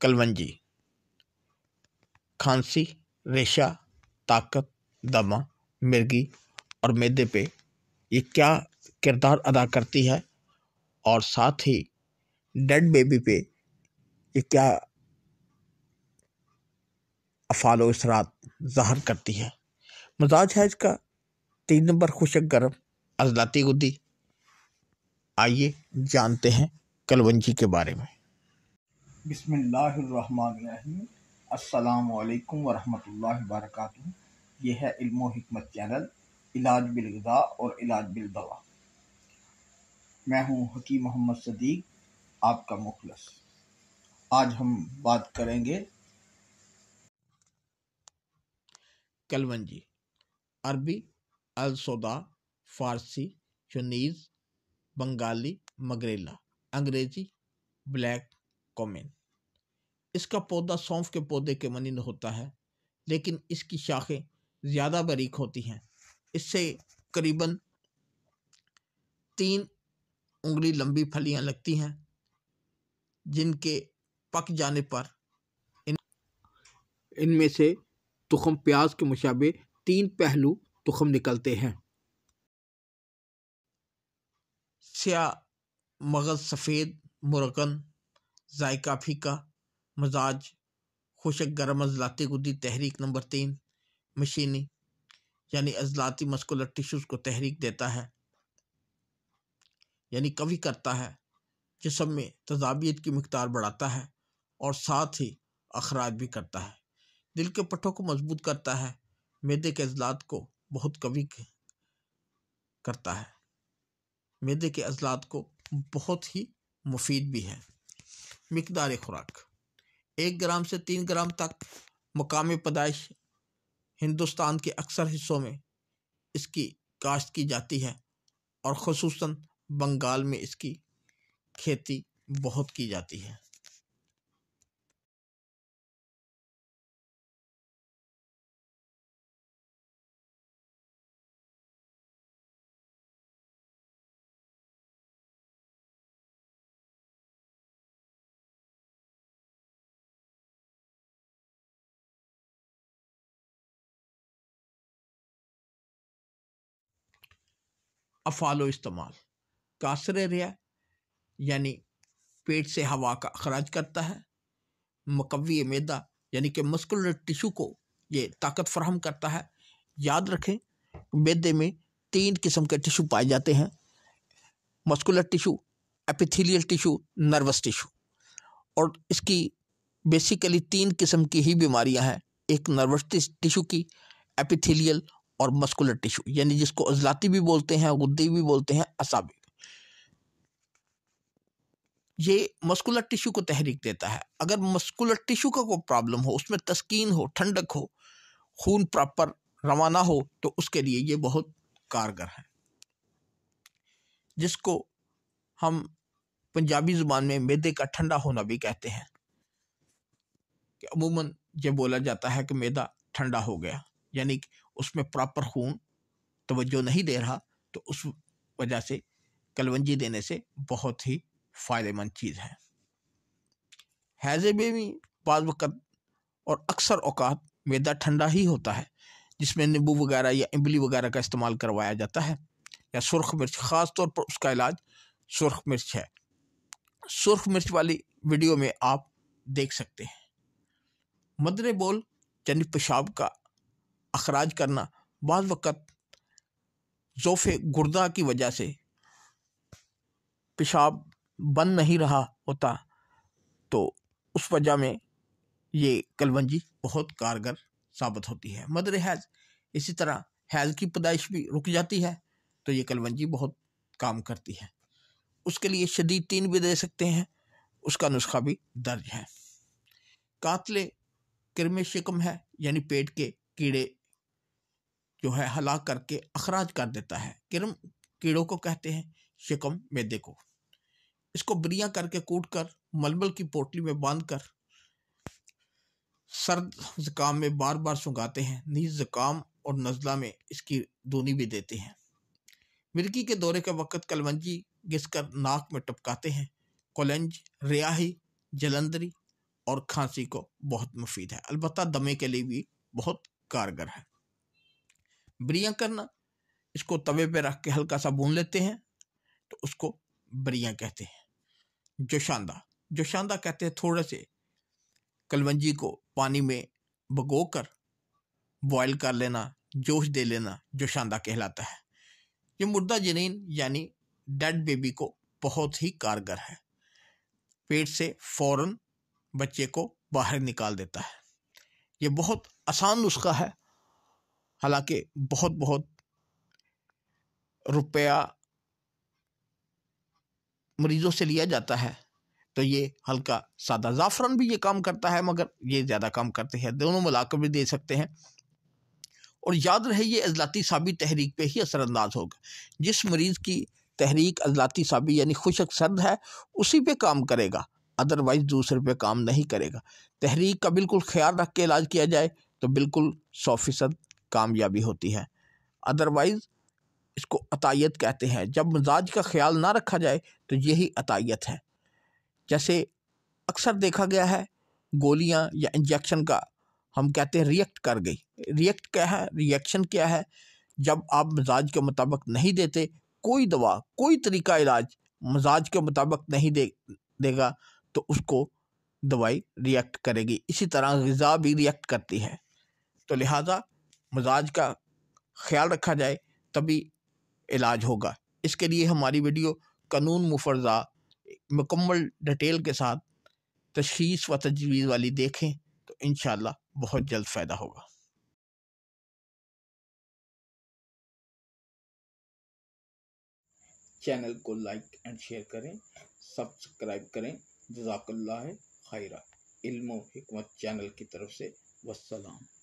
कलवंजी खांसी रेशा ताकत दमा मिर्गी और मैदे पे ये क्या किरदार अदा करती है और साथ ही डेड बेबी पे ये क्या अफाल इसरात ज़ाहर करती है मजाज है इसका तीन नंबर खुशक गर्म अजलाती गुदी आइए जानते हैं कलवंजी के बारे में बिसमीम् अल्लाम वरहमतुल्लाहि वर्क यह है इल्मो हिकमत चैनल इलाज बिलगज़ा और इलाज बिल दवा मैं हूँ हकीम मोहम्मद सदीक आपका मुखलस आज हम बात करेंगे कलवंजी अरबी अलसोदा फारसी चुनीज़ बंगाली मगरेला अंग्रेज़ी ब्लैक कॉमिन इसका पौधा सौंफ के पौधे के मनिंद होता है लेकिन इसकी शाखें ज़्यादा बारीक होती हैं इससे करीबन तीन उंगली लंबी फलियां लगती हैं जिनके पक जाने पर इन इनमें से तुखम प्याज के मुशाबे तीन पहलू तुखम निकलते हैं स्या मगज़ सफ़ेद मुरकन जायका फीका मजाज खुशक गर्म अजलाती गुदी तहरीक नंबर तीन मशीनी यानी अजलाती मस्कुलर टिश्यूज़ को तहरीक देता है यानी कवि करता है जिसम में तजाबियत की मकदार बढ़ाता है और साथ ही अखराज भी करता है दिल के पटों को मजबूत करता है मैदे के अजलात को बहुत कवी करता है मैदे के अजलात को बहुत ही मुफीद भी है मकदार खुराक एक ग्राम से तीन ग्राम तक मकामी पैदाइश हिंदुस्तान के अक्सर हिस्सों में इसकी काश्त की जाती है और खसूस बंगाल में इसकी खेती बहुत की जाती है अफालो इस्तेमाल कासर रिया यानी पेट से हवा का अखराज करता है मकवी मैदा यानी कि मस्कुलर टिशू को ये ताकत फराहम करता है याद रखें मैदे में तीन किस्म के टिशू पाए जाते हैं muscular tissue epithelial tissue nervous tissue और इसकी बेसिकली तीन किस्म की ही बीमारियां हैं एक नर्वस टिशू की एपिथेलियल और मस्कुलर टिश्यू यानी जिसको अजलाती भी बोलते हैं गुद्दी भी बोलते हैं असाबिक ये मस्कुलर टिश्यू को तहरीक देता है अगर मस्कुलर टिश्यू का कोई प्रॉब्लम हो उसमें तस्कीन हो ठंडक हो खून प्रॉपर रवाना हो तो उसके लिए ये बहुत कारगर है जिसको हम पंजाबी ज़ुबान में मैदे का ठंडा होना भी कहते हैं कि अमूमन ये बोला जाता है कि मैदा ठंडा हो गया यानी उसमें प्रॉपर खून तवज्जो नहीं दे रहा तो उस वजह से कलवंजी देने से बहुत ही फ़ायदेमंद चीज़ है हैज़े में भी वक़्त और अक्सर अवकात मैदा ठंडा ही होता है जिसमें नींबू वगैरह या इमली वगैरह का इस्तेमाल करवाया जाता है या सुरख मिर्च ख़ास तौर पर उसका इलाज सुरख मिर्च है सुरख मिर्च वाली वीडियो में आप देख सकते हैं मदरे बोल यानी पेशाब का अखराज करना बाद वक़्त जोफे गुर्दा की वजह से पेशाब बन नहीं रहा होता तो उस वजह में ये कलवंजी बहुत कारगर साबित होती है मदर हैज़ इसी तरह हैज़ की पैदाइश भी रुक जाती है तो ये कलवंजी बहुत काम करती है उसके लिए शदीद तीन भी दे सकते हैं उसका नुस्खा भी दर्ज है कातले किरम शिकम है यानी पेट के कीड़े जो है हला करके अखराज कर देता है किरम कीड़ों को कहते हैं शिकम मैदे को इसको बरिया करके कूट कर मलबल की पोटली में बांध कर सर्द ज़ुकाम में बार बार सुंगाते हैं नीज ज़ुकाम और नज़ला में इसकी दूनी भी देते हैं मिर्गी के दौरे के वक़्त कलवंजी घिस कर नाक में टपकाते हैं कोलंज रियाही जलंदरी और खांसी को बहुत मुफीद है अलबत्त दमे के लिए भी बहुत कारगर है ब्रिया करना इसको तवे पे रख के हल्का सा भून लेते हैं तो उसको ब्रिया कहते हैं जोशांदा जोशांदा कहते हैं थोड़े से कलवंजी को पानी में भगो कर बॉयल कर लेना जोश दे लेना जोशांदा कहलाता है ये मुर्दा जनीन यानी डेड बेबी को बहुत ही कारगर है पेट से फौरन बच्चे को बाहर निकाल देता है ये बहुत आसान नुस्खा है हालांकि बहुत बहुत रुपया मरीजों से लिया जाता है तो ये हल्का सादा जाफरन भी ये काम करता है मगर ये ज़्यादा काम करते हैं दोनों मिलाकर भी दे सकते हैं और याद रहे ये अजलाती साबी तहरीक पे ही असरानंदाज होगा जिस मरीज़ की तहरीक अजलाती साबी यानी खुशक सर्द है उसी पे काम करेगा अदरवाइज़ दूसरे पे काम नहीं करेगा तहरीक का बिल्कुल ख्याल रख के इलाज किया जाए तो बिल्कुल सौ फीसद कामयाबी होती है अदरवाइज़ इसको अतायत कहते हैं जब मिजाज का ख्याल ना रखा जाए तो यही अतायत है जैसे अक्सर देखा गया है गोलियां या इंजेक्शन का हम कहते हैं रिएक्ट कर गई रिएक्ट क्या है रिएक्शन क्या है जब आप मिजाज के मुताबिक नहीं देते कोई दवा कोई तरीका इलाज मिजाज के मुताबिक नहीं दे देगा तो उसको दवाई रिएक्ट करेगी इसी तरह गज़ा भी रिएक्ट करती है तो लिहाजा मिजाज का ख्याल रखा जाए तभी इलाज होगा इसके लिए हमारी वीडियो कानून मुफर्जा मुकम्मल डिटेल के साथ तशीस व तजवीज़ वाली देखें तो इन बहुत जल्द फ़ायदा होगा चैनल को लाइक एंड शेयर करें सब्सक्राइब करें जजाकल्ला खैरा इल्म हिकमत चैनल की तरफ से वसलाम